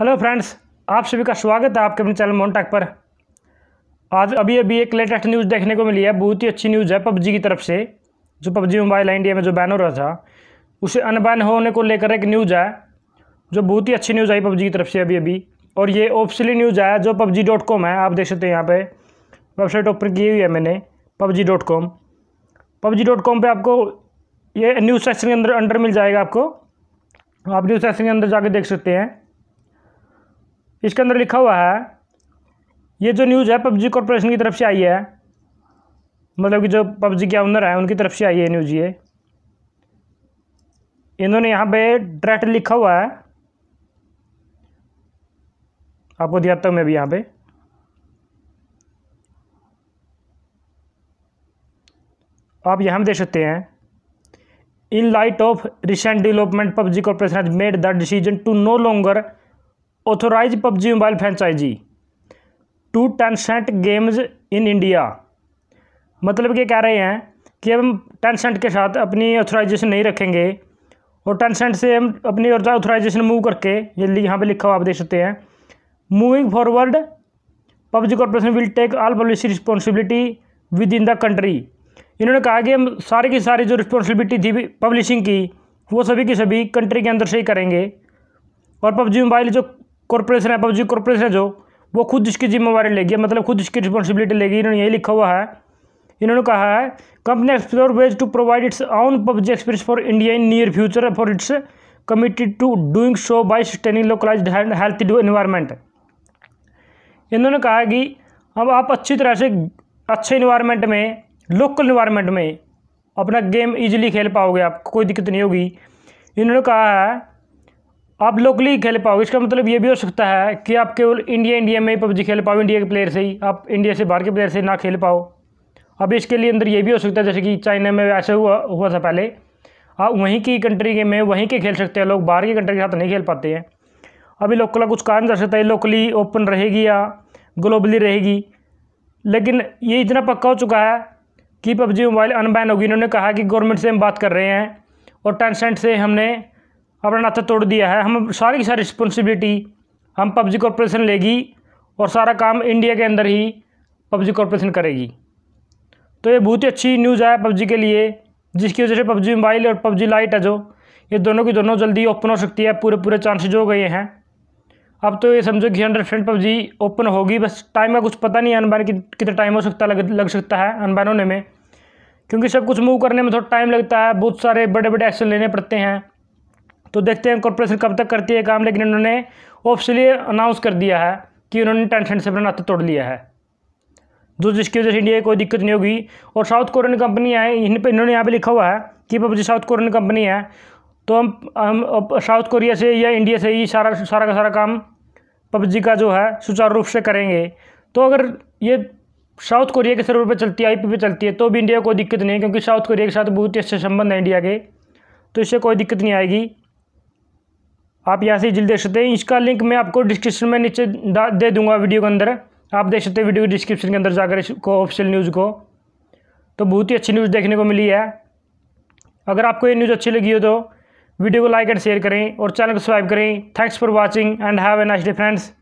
hello friends आप सभी का स्वागत है आपके अपने चैनल मोनटैक पर आज अभी अभी एक लेटेस्ट न्यूज़ देखने को मिली है बहुत ही अच्छी न्यूज़ है पबजी की तरफ से जो पबजी मोबाइल इंडिया में जो बैन हो रहा था उसे अनबैन होने को लेकर एक न्यूज़ है जो बहुत ही अच्छी न्यूज़ आई पबजी की तरफ से अभी अभी और ये ऑफिसली न्यूज़ आया जो पबजी डॉट कॉम है आप देख सकते हैं यहाँ पर वेबसाइट ओपन की हुई है मैंने PUBG dot com PUBG dot com पर आपको ये न्यूज़ सेक्शन के अंदर अंडर मिल जाएगा आपको आप न्यूज़ सेक्शन के अंदर जाके देख सकते हैं इसके अंदर लिखा हुआ है ये जो न्यूज़ है पबजी कॉरपोरेशन की तरफ से आई है मतलब कि जो पबजी के ऑनर है उनकी तरफ से आई है न्यूज़ ये इन्होंने यहाँ पे डायरेक्ट लिखा हुआ है आपको दिया हूँ मैं भी यहाँ पे आप यहाँ देख सकते हैं in light of recent development PUBG corporation has made the decision to no longer authorize PUBG mobile franchise to Tencent games in India मतलब ये कह रहे हैं कि हम टेंसेंट के साथ अपनी ऑथोराइजेशन नहीं रखेंगे और टेंसेंट से हम अपनी ऑथोराइजेशन मूव करके यहाँ पे लिखा हुआ आप देख सकते हैं moving forward PUBG corporation will take all publish responsibility within the country इन्होंने कहा कि हम सारी की सारी जो रिस्पॉन्सिबिलिटी थी पब्लिशिंग की वो सभी की सभी कंट्री के अंदर से ही करेंगे और पबजी मोबाइल जो कॉरपोरेशन है पबजी कॉरपोरेशन है जो वो खुद इसकी जिम्मेवारी लेगी मतलब खुद इसकी रिस्पॉन्सिबिलिटी लेगी इन्होंने यही लिखा हुआ है इन्होंने कहा है company explore ways to provide its own PUBG experience for India in near future for it's committed to doing so by sustaining localize and healthy environment इन्होंने कहा कि अब आप अच्छी तरह से अच्छे इन्वायरमेंट में लोकल इन्वायरमेंट में अपना गेम ईजिली खेल पाओगे आपको कोई दिक्कत नहीं होगी इन्होंने कहा है आप लोकली खेल पाओगे इसका मतलब ये भी हो सकता है कि आप केवल इंडिया इंडिया में ही पबजी खेल पाओ इंडिया के प्लेयर से ही आप इंडिया से बाहर के प्लेयर से ना खेल पाओ अब इसके लिए अंदर ये भी हो सकता है जैसे कि चाइना में ऐसे हुआ हुआ था पहले आप वहीं की कंट्री के में वहीं के खेल सकते हैं लोग बाहर की कंट्री के साथ नहीं खेल पाते हैं अभी लोकल का कुछ कारण कर सकता है लोकली ओपन रहेगी या ग्लोबली रहेगी लेकिन ये इतना पक्का हो चुका है कि पबजी मोबाइल अनबैन होगी इन्होंने कहा कि गवर्नमेंट से हम बात कर रहे हैं और टेंसेंट से हमने अपना नाता तोड़ दिया है हम सारी की सारी रिस्पॉन्सिबिलिटी हम पबजी कॉरपोरेशन लेगी और सारा काम इंडिया के अंदर ही पबजी कॉरपोरेशन करेगी तो ये बहुत ही अच्छी न्यूज़ है पबजी के लिए जिसकी वजह से पबजी मोबाइल और पबजी लाइट है जो ये दोनों की दोनों जल्दी ओपन हो सकती है पूरे पूरे चांसेज हो गए हैं अब तो ये समझो कि हंड्रेड परसेंट पबजी ओपन होगी बस टाइम का कुछ पता नहीं है अनबैन कितना टाइम हो सकता लग लग सकता है अनबैन होने में क्योंकि सब कुछ मूव करने में थोड़ा टाइम लगता है बहुत सारे बड़े बड़े एक्शन लेने पड़ते हैं तो देखते हैं कॉरपोरेशन कब तक करती है काम लेकिन उन्होंने ऑफिशियली अनाउंस कर दिया है कि उन्होंने टेंशन से अपना नाता तोड़ लिया है जो जिसकी वजह से इंडिया की कोई दिक्कत नहीं होगी और साउथ कोरियन कंपनी है इन पर इन्होंने यहाँ पर लिखा हुआ है कि पबजी साउथ कोरियन कंपनी है तो हम हम साउथ कोरिया से या इंडिया से ही सारा सारा का सारा काम पबजी का जो है सुचारू रूप से करेंगे तो अगर ये साउथ कोरिया के सर्वर पर चलती है आई पे चलती है तो भी इंडिया को दिक्कत नहीं है क्योंकि साउथ कोरिया के साथ बहुत ही अच्छे संबंध हैं इंडिया के तो इससे कोई दिक्कत नहीं आएगी आप यहाँ से जल्दी देख सकते हैं इसका लिंक मैं आपको डिस्क्रिप्शन में नीचे दे दूंगा वीडियो के अंदर आप देख सकते हैं वीडियो के डिस्क्रिप्शन के अंदर जाकर इसको ऑफिशियल न्यूज़ को तो बहुत ही अच्छी न्यूज़ देखने को मिली है अगर आपको ये न्यूज़ अच्छी लगी हो तो वीडियो को लाइक एंड शेयर करें और चैनल को सब्सक्राइब करें thanks for watching and have a nice day friends